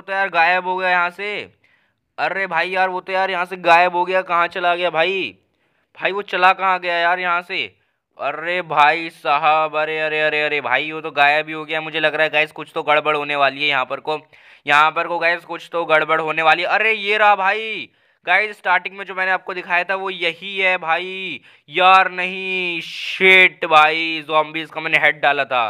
वो तो यार गायब हो गया यहाँ से अरे भाई यार वो तो यार यहाँ से गायब हो गया कहाँ चला गया भाई भाई वो चला कहाँ गया यार यहाँ से अरे भाई साहब अरे अरे अरे अरे भाई वो तो गायब ही हो गया मुझे लग रहा है गैस कुछ तो गड़बड़ होने वाली है यहाँ पर को यहाँ पर को गैस कुछ तो गड़बड़ होने वाली है अरे ये रहा भाई गाइज स्टार्टिंग में जो मैंने आपको दिखाया था वो यही है भाई यार नहीं शेट भाई जॉम्बीज का मैंने हेड डाला था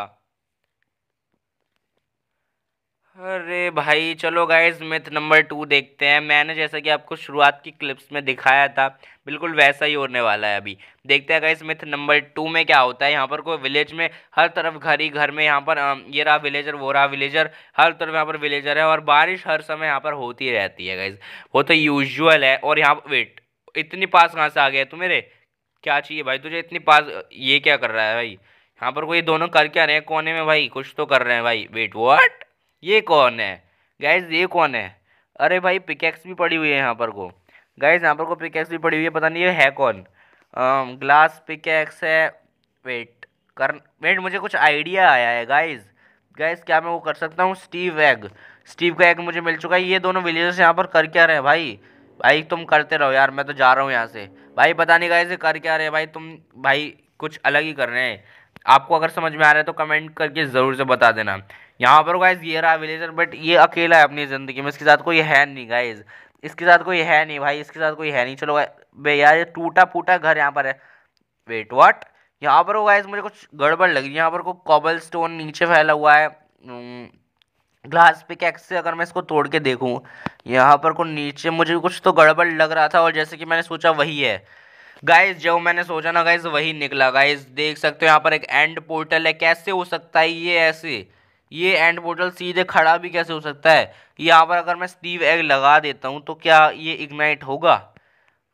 अरे भाई चलो गाइज मिथ नंबर टू देखते हैं मैंने जैसा कि आपको शुरुआत की क्लिप्स में दिखाया था बिल्कुल वैसा ही होने वाला है अभी देखते हैं गाइज मिथ नंबर टू में क्या होता है यहाँ पर कोई विलेज में हर तरफ घर ही घर में यहाँ पर ये रहा विलेजर वो रहा विलेजर हर तरफ यहाँ पर विलेजर है और बारिश हर समय यहाँ पर होती रहती है गाइज वो तो यूजल है और यहाँ वेट इतनी पास कहाँ से आ गया तू मेरे क्या चाहिए भाई तुझे इतनी पास ये क्या कर रहा है भाई यहाँ पर कोई दोनों कर क्या रहे हैं कोने में भाई कुछ तो कर रहे हैं भाई वेट वॉट ये कौन है गाइज ये कौन है अरे भाई पिकैक्स भी पड़ी हुई है यहाँ पर को गाइज यहाँ पर को पिकैक्स भी पड़ी हुई है पता नहीं ये है कौन ग्लास पिकैक्स है वेट कर वेट मुझे कुछ आइडिया आया है गाइज गाइज क्या मैं वो कर सकता हूँ स्टीव एग स्टीव का एग मुझे मिल चुका है ये दोनों विलेजर्स यहाँ पर कर क्या रहे हैं भाई भाई तुम करते रहो यार मैं तो जा रहा हूँ यहाँ से भाई पता नहीं गाइज कर क्या रहे भाई तुम भाई कुछ अलग ही कर रहे हैं आपको अगर समझ में आ रहा है तो कमेंट करके ज़रूर से बता देना यहाँ पर गाइज ये रहा विलेजर बट ये अकेला है अपनी ज़िंदगी में इसके साथ कोई है नहीं गाइज इसके साथ कोई है नहीं भाई इसके साथ कोई है नहीं चलो बे यार ये टूटा फूटा घर यहाँ पर है वेट वाट यहाँ पर गाइज मुझे कुछ गड़बड़ लगी यहाँ पर कोई कॉबल स्टोन नीचे फैला हुआ है ग्लास हम्म, पिकैक्स से अगर मैं इसको तोड़ के देखूँ यहाँ पर को नीचे मुझे कुछ तो गड़बड़ लग रहा था और जैसे कि मैंने सोचा वही है गाइज़ जो मैंने सोचा ना गाइज वही निकला गाइज देख सकते हो यहाँ पर एक एंड पोर्टल है कैसे हो सकता है ये ऐसे ये एंड पोर्टल सीधे खड़ा भी कैसे हो सकता है यहाँ पर अगर मैं स्टीव एग लगा देता हूँ तो क्या ये इग्नाइट होगा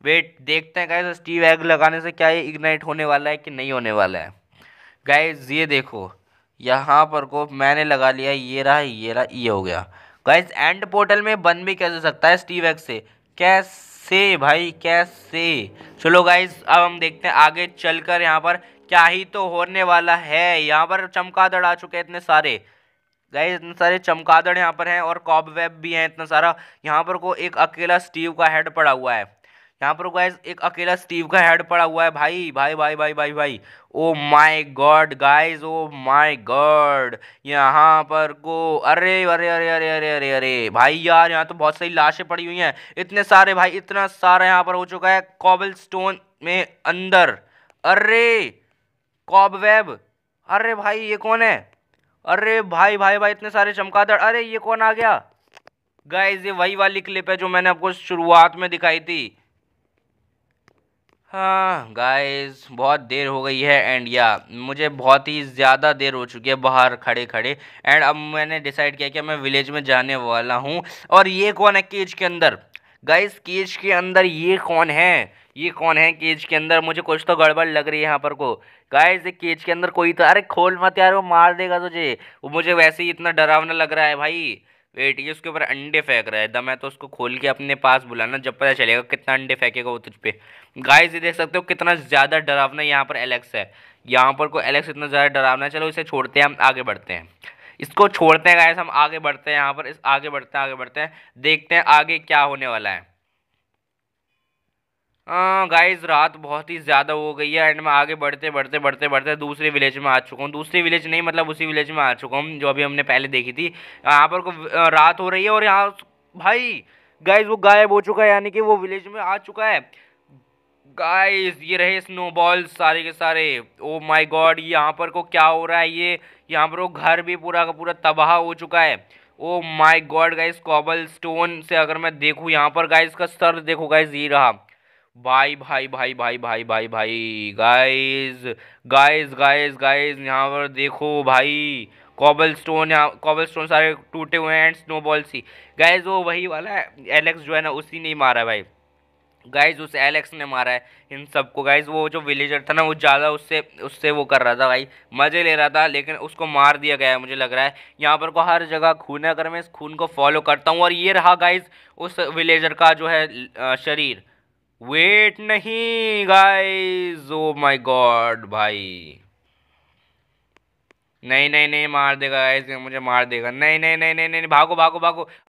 वेट देखते हैं गाइज स्टीव एग लगाने से क्या ये इग्नाइट होने वाला है कि नहीं होने वाला है गाइज ये देखो यहाँ पर को मैंने लगा लिया ये रहा ये रहा ये हो गया गाइज एंड पोर्टल में बन भी कैसे सकता है स्टीव एग से कैसे भाई कैसे चलो गाइज अब हम देखते हैं आगे चल यहाँ पर क्या ही तो होने वाला है यहाँ पर दड़ आ चुके हैं इतने सारे गाइज इतने सारे चमकादड़ यहाँ पर हैं और कॉब वेब भी हैं इतना सारा यहाँ पर को एक अकेला स्टीव का हेड पड़ा हुआ है यहाँ पर गाइज एक अकेला स्टीव का हेड पड़ा हुआ है भाई भाई भाई भाई भाई भाई oh my god guys oh my god यहाँ पर को अरे अरे अरे अरे अरे अरे अरे भाई यार यहाँ तो बहुत सारी लाशें पड़ी हुई हैं इतने सारे भाई इतना सारा यहाँ पर हो चुका है कॉबल स्टोन में अंदर अरे कॉबवेब अरे भाई ये कौन है अरे भाई भाई भाई इतने सारे चमकादड़ अरे ये कौन आ गया गाइज ये वही वाली क्लिप है जो मैंने आपको शुरुआत में दिखाई थी हाँ गाइज बहुत देर हो गई है एंड या मुझे बहुत ही ज़्यादा देर हो चुकी है बाहर खड़े खड़े एंड अब मैंने डिसाइड किया कि मैं विलेज में जाने वाला हूँ और ये कौन है केज के अंदर गाइस केज के अंदर ये कौन है ये कौन है केज के अंदर मुझे कुछ तो गड़बड़ लग रही है यहाँ पर को गाइस ये केज के अंदर कोई तो अरे खोल मत यार वो मार देगा तुझे वो मुझे वैसे ही इतना डरावना लग रहा है भाई वेट ये उसके ऊपर अंडे फेंक रहा है दम तो है तो उसको खोल के अपने पास बुलाना जब पता चलेगा कितना अंडे फेंकेगा वो तुझ पर गाय ये देख सकते हो कितना ज़्यादा डरावना यहाँ पर एलेक्स है यहाँ पर को एलेक्स इतना ज़्यादा डरावना है चलो इसे छोड़ते हैं हम आगे बढ़ते हैं इसको छोड़ते हैं गाइस हम आगे बढ़ते हैं यहाँ पर इस आगे बढ़ते हैं आगे बढ़ते हैं देखते हैं आगे क्या होने वाला है गाइस हाँ, रात बहुत ही ज़्यादा हो गई है एंड मैं आगे बढ़ते बढ़ते बढ़ते बढ़ते दूसरे विलेज में आ चुका हूँ दूसरी विलेज नहीं मतलब उसी विलेज में आ चुका हूँ जो अभी हमने पहले देखी थी यहाँ पर रात हो रही है और यहाँ भाई गाइज वो गायब हो चुका है यानी कि वो विलेज में आ चुका है गाइस ये रहे स्नोबॉल सारे के सारे ओ माय गॉड यहाँ पर को क्या हो रहा है ये यहाँ पर वो घर भी पूरा का पूरा तबाह हो चुका है oh my god guys cobblestone से अगर मैं देखूँ यहाँ पर गाइस का सर देखो गाइस ये रहा भाई भाई भाई भाई भाई भाई भाई गाइस गाइस गाइस गाइस यहाँ पर देखो भाई कॉबल स्टोन यहाँ कॉबल स्टोन सारे टूटे हुए हैं एंड स्नोबॉल सी गाइज वो वही वाला है एलेक्स जो है ना उसी ने मारा भाई गाइज उस एलेक्स ने मारा है इन सबको गाइज वो जो विलेजर था ना वो ज़्यादा उससे उससे वो कर रहा था भाई मज़े ले रहा था लेकिन उसको मार दिया गया है मुझे लग रहा है यहाँ पर को हर जगह खून है अगर मैं इस खून को फॉलो करता हूँ और ये रहा गाइज उस विलेजर का जो है शरीर वेट नहीं गाइज ओ माई गॉड भाई नहीं नहीं नहीं मार देगा गाइज मुझे मार देगा नहीं नहीं नहीं नहीं नहीं भागो भागो भागो